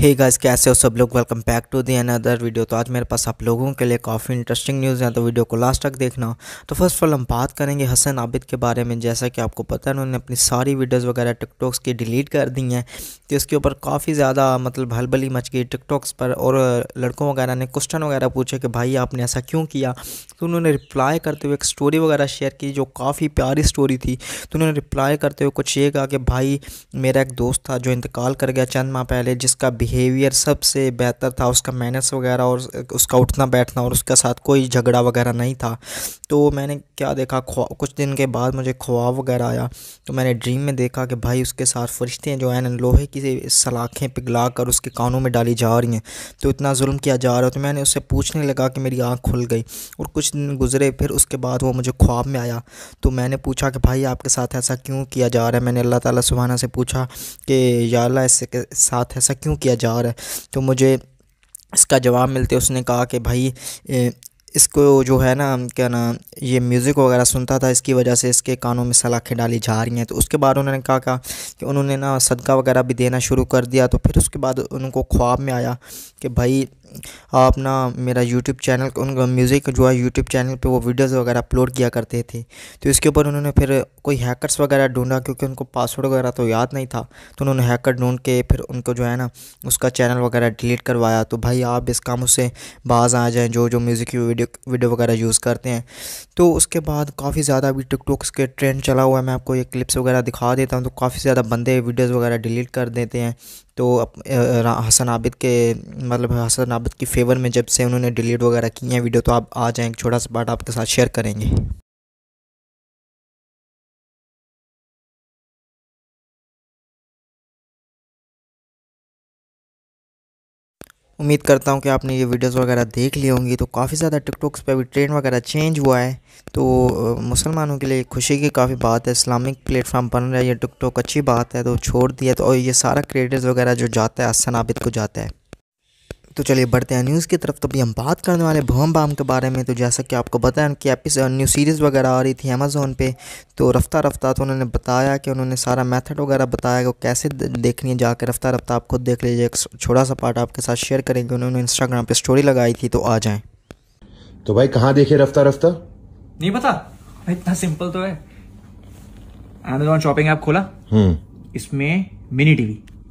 Hey guys कैसे हो सब लोग welcome back to the another video तो आज मेरे पास आप लोगों के लिए काफ़ी इंटरेस्टिंग न्यूज़ है तो वीडियो को लास्ट तक देखना तो फर्स्ट ऑफ ऑल हम बात करेंगे हसन आबिद के बारे में जैसा कि आपको पता है उन्होंने अपनी सारी वीडियोस वगैरह टिकटॉक्स की डिलीट कर दी हैं तो इसके ऊपर काफ़ी ज़्यादा मतलब हलबली मच गई टिकटॉक्स पर और लड़कों वगैरह ने क्वेश्चन वगैरह पूछे कि भाई आपने ऐसा क्यों किया तो उन्होंने रिप्लाई करते हुए एक स्टोरी वगैरह शेयर की जो काफ़ी प्यारी स्टोरी थी तो उन्होंने रिप्लाई करते हुए कुछ ये कहा कि भाई मेरा एक दोस्त था जो इंतकाल कर गया चंद माह पहले जिसका बिहेवियर सबसे बेहतर था उसका मैनर्स वगैरह और उसका उठना बैठना और उसके साथ कोई झगड़ा वगैरह नहीं था तो मैंने क्या देखा कुछ दिन के बाद मुझे ख्वाब वगैरह आया तो मैंने ड्रीम में देखा कि भाई उसके साथ फरिश्ते जो ना लोहे की सलाखें पिघला कर उसके कानों में डाली जा रही हैं तो इतना जुल्म किया जा रहा है तो मैंने उससे पूछने लगा कि मेरी आँख खुल गई और कुछ दिन गुजरे फिर उसके बाद वो मुझे ख्वाब में आया तो मैंने पूछा कि भाई आपके साथ ऐसा क्यों किया जा रहा है मैंने अल्लाह ताला सुबहाना से पूछा कि या इसके साथ ऐसा क्यों किया जा रहा है तो मुझे इसका जवाब मिलते उसने कहा कि भाई ए, इसको जो है ना क्या ना ये म्यूज़िक वगैरह सुनता था इसकी वजह से इसके कानों में सलाखें डाली जा रही हैं तो उसके बाद उन्होंने कहा कहा कि उन्होंने ना सदका वगैरह भी देना शुरू कर दिया तो फिर उसके बाद उनको ख्वाब में आया कि भाई आप ना मेरा यूट्यूब चैनल उनका म्यूज़िक जो है यूट्यूब चैनल पे वो वीडियोस वगैरह अपलोड किया करते थे तो इसके ऊपर उन्होंने फिर कोई हैकर्स वगैरह ढूंढा क्योंकि उनको पासवर्ड वगैरह तो याद नहीं था तो उन्होंने हैकर ढूंढ के फिर उनको जो है ना उसका चैनल वगैरह डिलीट करवाया तो भाई आप इस काम उससे बाज आ जाएँ जो जो म्यूज़िक वीडियो वीडियो वगैरह यूज़ करते हैं तो उसके बाद काफ़ी ज़्यादा अभी टिकटॉक के ट्रेंड चला हुआ है मैं आपको ये क्लिप्स वगैरह दिखा देता हूँ तो काफ़ी ज़्यादा बंदे वीडियोज़ वगैरह डिलीट कर देते हैं तो हसन आबिद के मतलब हसन आबिद की फेवर में जब से उन्होंने डिलीट वगैरह की हैं वीडियो तो आप आ जाएँ एक छोटा सा पार्ट आपके साथ शेयर करेंगे उम्मीद करता हूँ कि आपने ये वीडियोस वगैरह देख ली होंगी तो काफ़ी ज़्यादा टिकटॉक्स पे भी ट्रेंड वगैरह चेंज हुआ है तो मुसलमानों के लिए खुशी की काफ़ी बात है इस्लामिक प्लेटफॉर्म बन रहा है ये टिकटॉक अच्छी बात है तो छोड़ दिया तो और ये सारा क्रिएटर्स वगैरह जो जाता है असन आबिद को जाता है तो चलिए बढ़ते हैं न्यूज़ की तरफ तो अभी हम बात करने वाले भवन बाम के बारे में तो जैसा कि आपको बताया उनकी एपिस न्यू सीरीज़ वगैरह आ रही थी अमेज़ोन पे तो रफ्तार रफ्तार तो उन्होंने बताया कि उन्होंने सारा मेथड वगैरह बताया कि वो कैसे देखनी है जाकर रफ्तार रफ्तार आप खुद देख लीजिए एक छोटा सा पार्ट आपके साथ शेयर करेंगे उन्होंने इंस्टाग्राम पर स्टोरी लगाई थी तो आ जाए तो भाई कहाँ देखे रफ्तार रफ्तार नहीं पता इतना सिंपल तो है अमेजोन शॉपिंग ऐप खोला हम्म। इसमें मिनी टी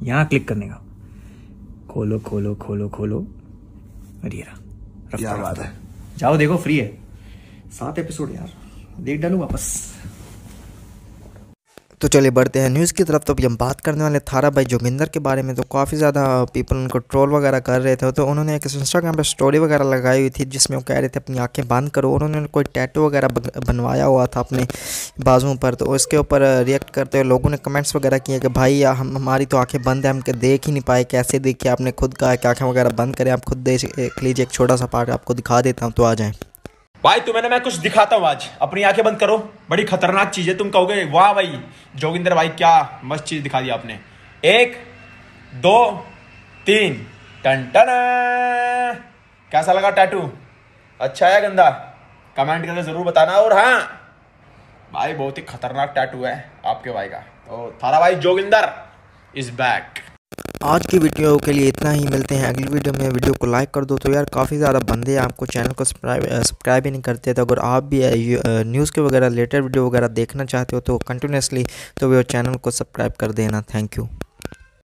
यहाँ क्लिक करने का खोलो खोलो खोलो खोलो और रफ्तार है जाओ देखो फ्री है सात एपिसोड यार देख डालू वापस तो चलिए बढ़ते हैं न्यूज़ की तरफ तो अभी हम बात करने वाले थारा भाई जोगिंदर के बारे में तो काफ़ी ज़्यादा पीपल उनको ट्रोल वगैरह कर रहे थे तो उन्होंने एक इंस्टाग्राम पर स्टोरी वगैरह लगाई हुई थी जिसमें वो कह रहे थे अपनी आंखें बंद करो उन्होंने कोई टैटू वगैरह बनवाया हुआ था अपने बाजुओं पर तो उसके ऊपर रिएक्ट करते हुए लोगों ने कमेंट्स वगैरह किए कि भाई हम हमारी तो आँखें बंद है हम देख ही नहीं पाए कैसे देखिए आपने खुद कहा कि आँखें वगैरह बंद करें आप खुद देख लीजिए एक छोटा सा पार्ट आपको दिखा देता हूँ तो आ जाएँ भाई तुम्हें ना मैं कुछ दिखाता हूँ आज अपनी आंखें बंद करो बड़ी खतरनाक चीज है तुम कहोगे वाह भाई जोगिंदर भाई क्या मस्त चीज दिखा दी आपने एक दो तीन टन टन कैसा लगा टैटू अच्छा है गंदा कमेंट करके जरूर बताना और हाँ भाई बहुत ही खतरनाक टैटू है आपके भाई का तो थारा भाई जोगिंदर इज बैक आज की वीडियो के लिए इतना ही मिलते हैं अगली वीडियो में वीडियो को लाइक कर दो तो यार काफ़ी ज़्यादा बंदे आपको चैनल को सब्सक्राइब ही नहीं करते तो अगर आप भी न्यूज़ के वगैरह लेटेस्ट वीडियो वगैरह देखना चाहते हो तो कंटिन्यूसली तो वो चैनल को सब्सक्राइब कर देना थैंक यू